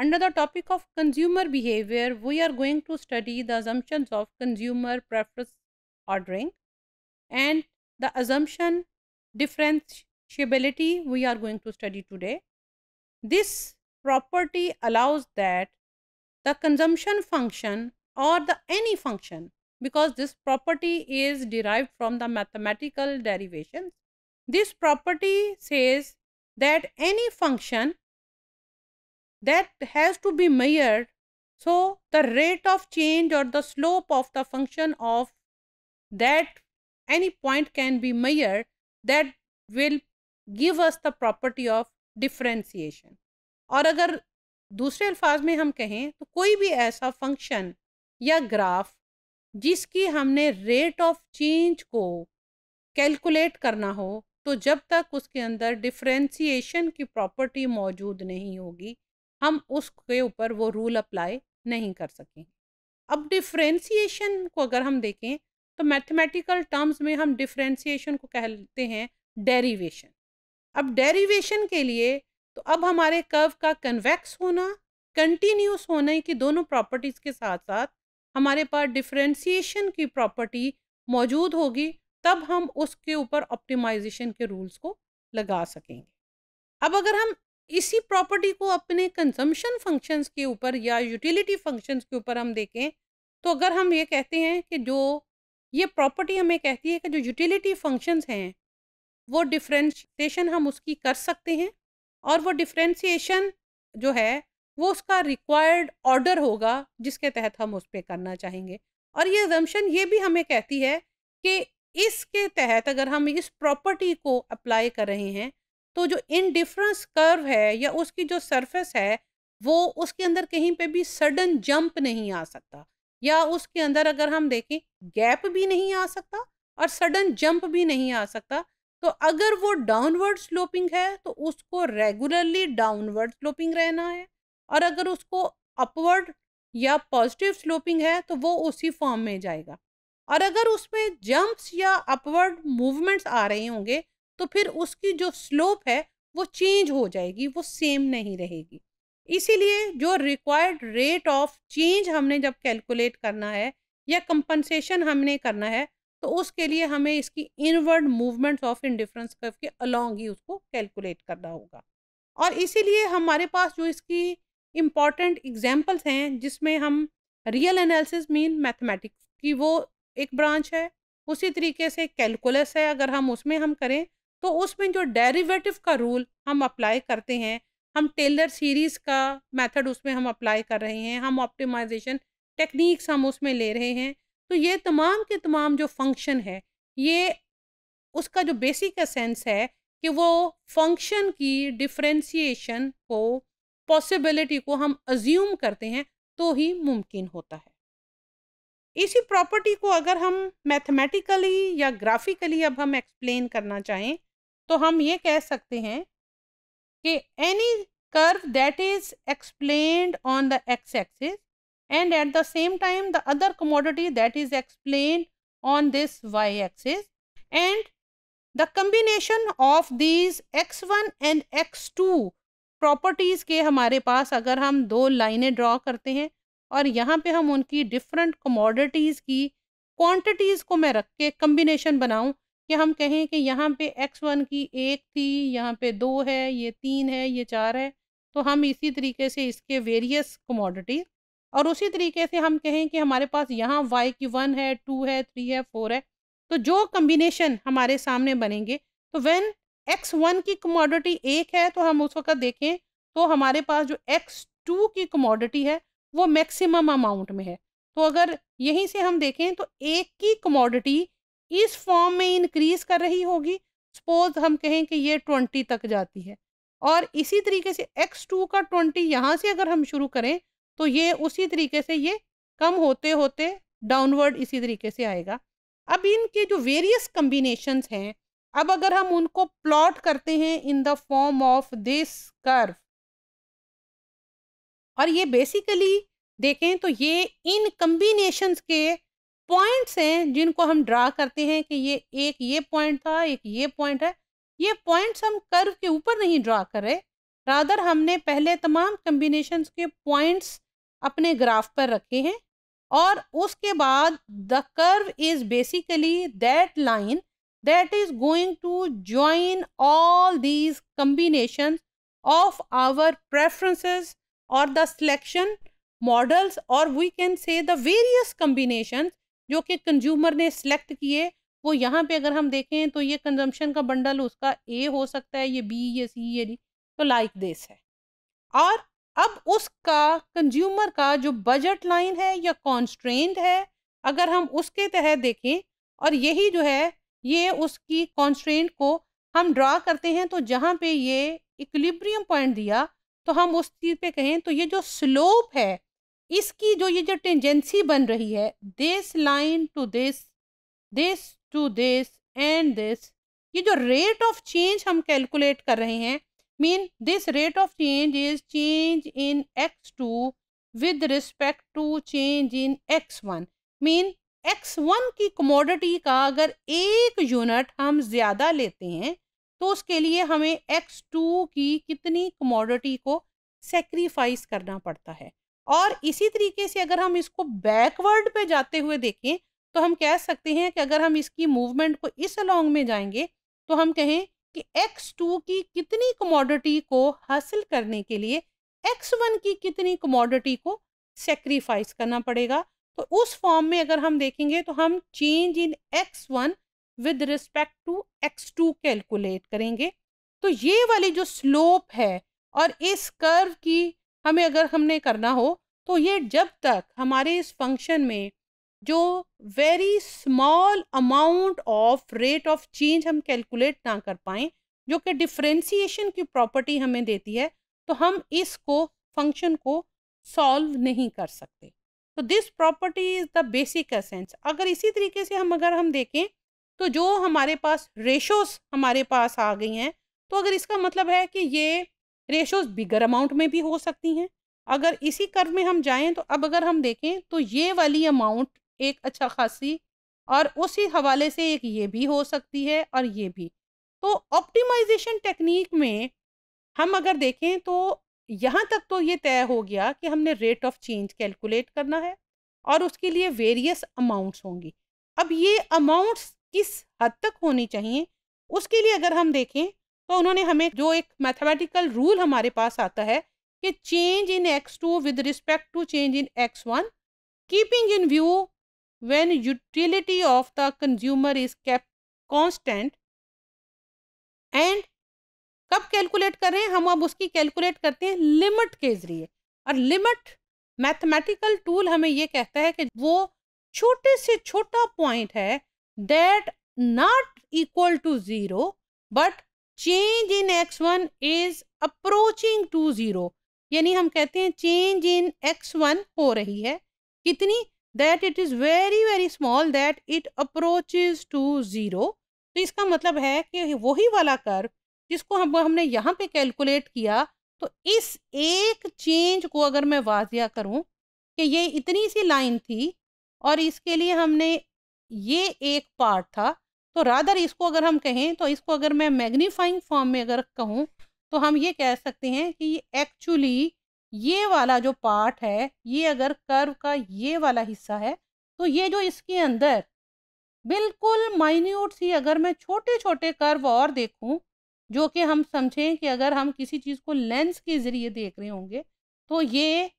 Under the topic of consumer behavior, we are going to study the assumptions of consumer preference ordering and the assumption differentiability we are going to study today. This property allows that the consumption function or the any function because this property is derived from the mathematical derivations. This property says that any function that has to be measured. So, the rate of change or the slope of the function of that any point can be measured that will give us the property of differentiation. और agar दूसरे अल्फाज में हम कहें तो कोई भी ऐसा फंक्शन या ग्राफ जिसकी हमने रेट ऑफ चेंज को कैलकुलेट करना हो तो जब तक उसके अंदर डिफ्रेंसीशन की प्रॉपर्टी मौजूद नहीं होगी हम उसके ऊपर वो रूल अप्लाई नहीं कर सकेंगे अब डिफ्रेंसीशन को अगर हम देखें तो मैथमेटिकल टर्म्स में हम डिफ्रेंसीशन को कहते हैं डेरिवेशन अब डेरिवेशन के लिए तो अब हमारे कर्व का कन्वेक्स होना कंटिन्यूस होने की दोनों प्रॉपर्टीज़ के साथ साथ हमारे पास डिफ्रेंसीशन की प्रॉपर्टी मौजूद होगी तब हम उसके ऊपर ऑप्टिमाइजेशन के रूल्स को लगा सकेंगे अब अगर हम इसी प्रॉपर्टी को अपने कंजम्पशन फंक्शंस के ऊपर या यूटिलिटी फंक्शंस के ऊपर हम देखें तो अगर हम ये कहते हैं कि जो ये प्रॉपर्टी हमें कहती है कि जो यूटिलिटी फंक्शंस हैं वो डिफ्रेंशिएशन हम उसकी कर सकते हैं और वो डिफ्रेंशिएशन जो है वो उसका रिक्वायर्ड ऑर्डर होगा जिसके तहत हम उस पर करना चाहेंगे और ये एजम्पन ये भी हमें कहती है कि इसके तहत अगर हम इस प्रॉपर्टी को अप्लाई कर रहे हैं तो जो इनडिफरेंस कर्व है या उसकी जो सरफेस है वो उसके अंदर कहीं पे भी सडन जंप नहीं आ सकता या उसके अंदर अगर हम देखें गैप भी नहीं आ सकता और सडन जंप भी नहीं आ सकता तो अगर वो डाउनवर्ड स्लोपिंग है तो उसको रेगुलरली डाउनवर्ड स्लोपिंग रहना है और अगर उसको अपवर्ड या पॉजिटिव स्लोपिंग है तो वो उसी फॉर्म में जाएगा और अगर उसमें जंप्स या अपवर्ड मूवमेंट्स आ रहे होंगे तो फिर उसकी जो स्लोप है वो चेंज हो जाएगी वो सेम नहीं रहेगी इसीलिए जो रिक्वायर्ड रेट ऑफ चेंज हमने जब कैलकुलेट करना है या कंपनसेशन हमने करना है तो उसके लिए हमें इसकी inward movements of indifference curve के अलॉन्ग ही उसको कैलकुलेट करना होगा और इसीलिए हमारे पास जो इसकी इम्पॉर्टेंट एग्जाम्पल्स हैं जिसमें हम रियल एनालिसिस मीन मैथमेटिक्स की वो एक ब्रांच है उसी तरीके से कैलकुलस है अगर हम उसमें हम करें तो उसमें जो डेरिवेटिव का रूल हम अप्लाई करते हैं हम टेलर सीरीज का मेथड उसमें हम अप्लाई कर रहे हैं हम ऑप्टिमाइजेशन टेक्निक्स हम उसमें ले रहे हैं तो ये तमाम के तमाम जो फंक्शन है ये उसका जो बेसिक सेंस है कि वो फंक्शन की डिफ्रेंसीशन को पॉसिबिलिटी को हम अज्यूम करते हैं तो ही मुमकिन होता है इसी प्रॉपर्टी को अगर हम मैथमेटिकली या ग्राफिकली अब हम एक्सप्लेन करना चाहें तो हम ये कह सकते हैं कि any curve that is explain on the X axis and at the same time the other commodity that is explain on this Y axis and the combination of these X one and X two properties के हमारे पास अगर हम दो लाइनें draw करते हैं और यहाँ पे हम उनकी डिफरेंट कमोडिटीज़ की क्वांटिटीज़ को मैं रख के कम्बिनेशन बनाऊँ या हम कहें कि यहाँ पे एक्स वन की एक थी यहाँ पे दो है ये तीन है ये चार है तो हम इसी तरीके से इसके वेरियस कमोडिटीज़ और उसी तरीके से हम कहें कि हमारे पास यहाँ वाई की वन है टू है थ्री है फोर है तो जो कम्बिनेशन हमारे सामने बनेंगे तो वेन एक्स वन की कमोडिटी एक है तो हम उस वक्त देखें तो हमारे पास जो एक्स टू की कमोडिटी है वो मैक्सिमम अमाउंट में है तो अगर यहीं से हम देखें तो एक की कमोडिटी इस फॉर्म में इंक्रीज कर रही होगी सपोज हम कहें कि ये ट्वेंटी तक जाती है और इसी तरीके से एक्स टू का ट्वेंटी यहाँ से अगर हम शुरू करें तो ये उसी तरीके से ये कम होते होते डाउनवर्ड इसी तरीके से आएगा अब इनके जो वेरियस कम्बिनेशन हैं अब अगर हम उनको प्लॉट करते हैं in the form of this curve और ये बेसिकली देखें तो ये इन कम्बिनेशन के पॉइंट्स हैं जिनको हम ड्रा करते हैं कि ये एक ये पॉइंट था एक ये पॉइंट है ये पॉइंट्स हम कर्व के ऊपर नहीं ड्रा कर रहे रादर हमने पहले तमाम कम्बिनेशन के पॉइंट्स अपने ग्राफ पर रखे हैं और उसके बाद the curve is basically that line that is going to join all these combination of our preferences और द सिलेक्शन मॉडल्स और we can say the various combinations जो कि कंज्यूमर ने सिलेक्ट किए वो यहाँ पे अगर हम देखें तो ये कंजम्पशन का बंडल उसका ए हो सकता है ये बी ये सी ये डी तो लाइक दिस है और अब उसका कंज्यूमर का जो बजट लाइन है या कॉन्स्ट्रेंड है अगर हम उसके तहत देखें और यही जो है ये उसकी कॉन्स्ट्रेंट को हम ड्रा करते हैं तो जहाँ पे ये इक्विलिब्रियम पॉइंट दिया तो हम उस चीज़ पे कहें तो ये जो स्लोप है इसकी जो ये जो टेंजेंसी बन रही है this line to this this to this and this ये जो रेट ऑफ चेंज हम कैलकुलेट कर रहे हैं mean this rate of change is change in X two with respect to change in X one mean X one की commodity का अगर एक यूनिट हम ज़्यादा लेते हैं तो उसके लिए हमें एक्स टू की कितनी कमोडिटी को सेक्रीफाइस करना पड़ता है और इसी तरीके से अगर हम इसको बैकवर्ड पे जाते हुए देखें तो हम कह सकते हैं कि अगर हम इसकी मूवमेंट को इस अलोंग में जाएंगे तो हम कहें कि X2 की कितनी कमोडिटी को हासिल करने के लिए X1 की कितनी कमोडिटी को सेक्रीफाइस करना पड़ेगा तो उस फॉर्म में अगर हम देखेंगे तो हम change in X1 with respect to X2 calculate करेंगे तो ये वाली जो स्लोप है और इस कर्व की हमें अगर हमने करना हो तो ये जब तक हमारे इस फंक्शन में जो very small amount of rate of change हम कैलकुलेट ना कर पाएँ जो कि डिफ्रेंसीशन की प्रॉपर्टी हमें देती है तो हम इसको फंक्शन को सॉल्व नहीं कर सकते तो this property is the basic essence अगर इसी तरीके से हम अगर हम देखें तो जो हमारे पास रेशोस हमारे पास आ गई हैं तो अगर इसका मतलब है कि ये रेशोज बिगर अमाउंट में भी हो सकती हैं अगर इसी कर्व में हम जाएं तो अब अगर हम देखें तो ये वाली अमाउंट एक अच्छा खासी और उसी हवाले से एक ये भी हो सकती है और ये भी तो ऑप्टिमाइजेशन टेक्निक में हम अगर देखें तो यहाँ तक तो ये तय हो गया कि हमने रेट ऑफ चेंज कैलकुलेट करना है और उसके लिए वेरियस अमाउंट्स होंगी अब ये अमाउंट्स किस हद तक होनी चाहिए उसके लिए अगर हम देखें तो उन्होंने हमें जो एक मैथमेटिकल रूल हमारे पास आता है कि change in X two with respect to change in X one keeping in view when utility of the consumer is kept constant and कब कैलकुलेट कर रहे हैं हम अब उसकी कैलकुलेट करते हैं लिमिट के ज़रिए और लिमिट मैथमेटिकल टूल हमें ये कहता है कि वो छोटे से छोटा पॉइंट है that not equal to zero but change in X one is approaching to zero यानी हम कहते हैं चेंज इन एक्स वन हो रही है कितनी that it is very very small that it approach to zero तो इसका मतलब है कि वही वाला कर जिसको हम हमने यहाँ पे कैलकुलेट किया तो इस एक चेंज को अगर मैं वाजिया करूँ कि ये इतनी सी लाइन थी और इसके लिए हमने ये एक पार्ट था तो रादर इसको अगर हम कहें तो इसको अगर मैं मैग्नीफाइंग फॉर्म में अगर कहूँ तो हम ये कह सकते हैं कि एक्चुअली ये वाला जो पार्ट है ये अगर कर्व का ये वाला हिस्सा है तो ये जो इसके अंदर बिल्कुल माइन्यूट सी अगर मैं छोटे छोटे कर्व और देखूं जो कि हम समझें कि अगर हम किसी चीज़ को लेंस के ज़रिए देख रहे होंगे तो ये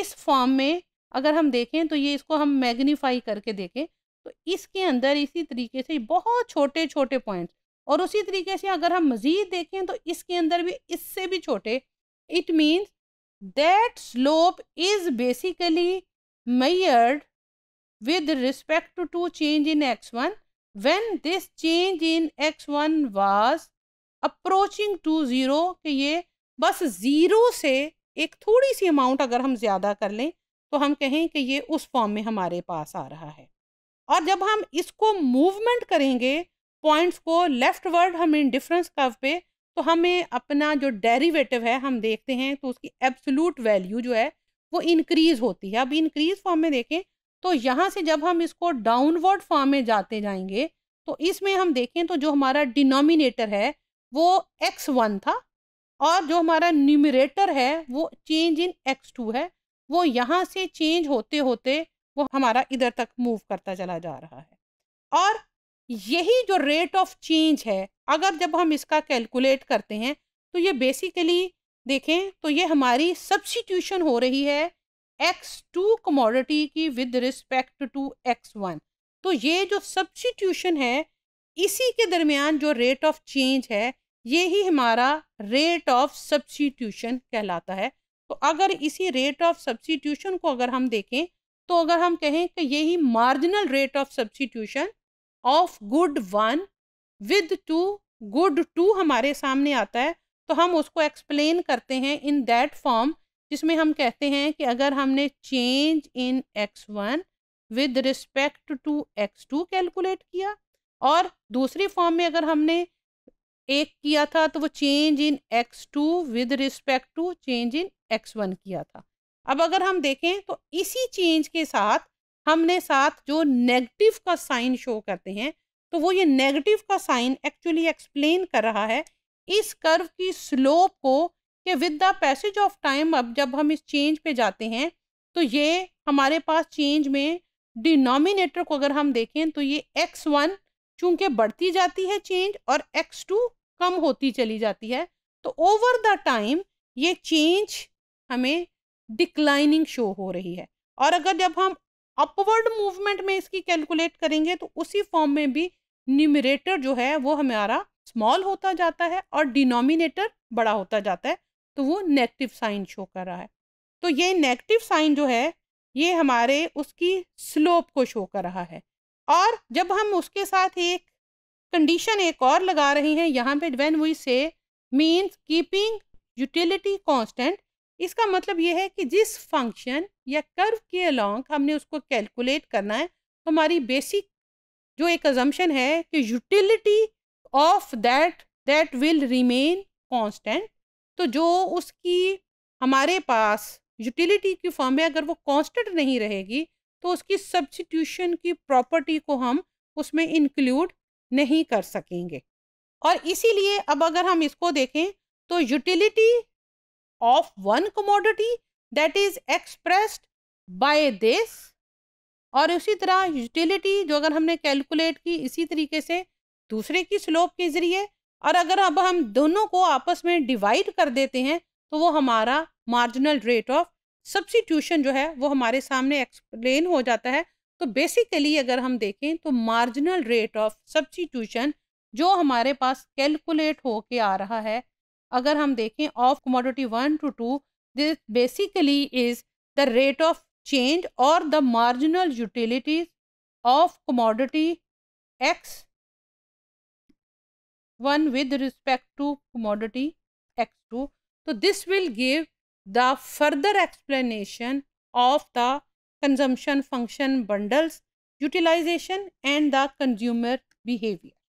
इस फॉर्म में अगर हम देखें तो ये इसको हम मैग्नीफाई करके देखें तो इसके अंदर इसी तरीके से बहुत छोटे छोटे पॉइंट्स और उसी तरीके से अगर हम मज़ीद देखें तो इसके अंदर भी इससे भी छोटे it means that slope is basically measured with to change in X one when this change in X one was approaching to zero कि ये बस ज़ीरो से एक थोड़ी सी अमाउंट अगर हम ज़्यादा कर लें तो हम कहें कि ये उस फॉर्म में हमारे पास आ रहा है और जब हम इसको मूवमेंट करेंगे पॉइंट्स को लेफ्ट वर्ड हम इन डिफरेंस कर्व पे तो हमें अपना जो डेरिवेटिव है हम देखते हैं तो उसकी एब्सोलूट वैल्यू जो है वो इंक्रीज होती है अब इंक्रीज फॉर्म में देखें तो यहाँ से जब हम इसको डाउनवर्ड फॉर्म में जाते जाएंगे तो इसमें हम देखें तो जो हमारा डिनोमिनेटर है वो एक्स वन था और जो हमारा न्यूमिरेटर है वो चेंज इन एक्स टू है वो यहाँ से चेंज होते होते वो हमारा इधर तक मूव करता चला जा रहा है और यही जो रेट ऑफ चेंज है अगर जब हम इसका कैलकुलेट करते हैं तो ये बेसिकली देखें तो ये हमारी सब्सिट्यूशन हो रही है एक्स टू कमोडिटी की with respect to X one तो ये जो सब्सिट्यूशन है इसी के दरमियान जो रेट ऑफ चेंज है ये ही हमारा रेट ऑफ सब्सिट्यूशन कहलाता है तो अगर इसी रेट ऑफ सब्सिट्यूशन को अगर हम देखें तो अगर हम कहें कि यही marginal rate of substitution of good one with to good two हमारे सामने आता है तो हम उसको एक्सप्लेन करते हैं इन दैट फॉर्म जिसमें हम कहते हैं कि अगर हमने change in X one with respect to X two calculate किया और दूसरी फॉर्म में अगर हमने एक किया था तो वो change in X two with respect to change in X one किया था अब अगर हम देखें तो इसी चेंज के साथ हमने साथ जो नेगेटिव का साइन शो करते हैं तो वो ये नेगेटिव का साइन एक्चुअली एक्सप्लेन कर रहा है इस कर्व की स्लोप को कि with the passage of time अब जब हम इस चेंज पे जाते हैं तो ये हमारे पास चेंज में डिनोमिनेटर को अगर हम देखें तो ये एक्स वन चूँकि बढ़ती जाती है चेंज और एक्स टू कम होती चली जाती है तो ओवर द टाइम ये चेंज हमें डिक्लाइनिंग शो हो रही है और अगर जब हम अपवर्ड मूवमेंट में इसकी कैलकुलेट करेंगे तो उसी फॉर्म में भी न्यूमिरेटर जो है वो हमारा स्मॉल होता जाता है और डिनोमिनेटर बड़ा होता जाता है तो वो नेगेटिव साइन शो कर रहा है तो ये नेगेटिव साइन जो है ये हमारे उसकी स्लोप को शो कर रहा है और जब हम उसके साथ एक कंडीशन एक और लगा रहे हैं यहाँ पे when we say means keeping utility constant इसका मतलब यह है कि जिस फंक्शन या कर्व के अलॉन्ग हमने उसको कैलकुलेट करना है हमारी बेसिक जो एक अजम्पन है कि utility of that that will remain constant तो जो उसकी हमारे पास यूटिलिटी की फॉर्म में अगर वो कांस्टेंट नहीं रहेगी तो उसकी सब्सिट्यूशन की प्रॉपर्टी को हम उसमें इंक्लूड नहीं कर सकेंगे और इसीलिए अब अगर हम इसको देखें तो utility of one commodity that is expressed by this और उसी तरह यूटिलिटी जो अगर हमने कैलकुलेट की इसी तरीके से दूसरे की स्लोप के ज़रिए और अगर अब हम दोनों को आपस में डिवाइड कर देते हैं तो वो हमारा मार्जिनल रेट ऑफ सब्सिट्यूशन जो है वो हमारे सामने एक्सप्लेन हो जाता है तो बेसिकली अगर हम देखें तो मार्जिनल रेट ऑफ सब्सिट्यूशन जो हमारे पास कैलकुलेट होके आ रहा है अगर हम देखें of commodity one two two this basically is the rate of change और the marginal utilities of commodity X one with respect to commodity X two तो this will give the further explanation of the consumption function bundles utilization and the consumer behaviour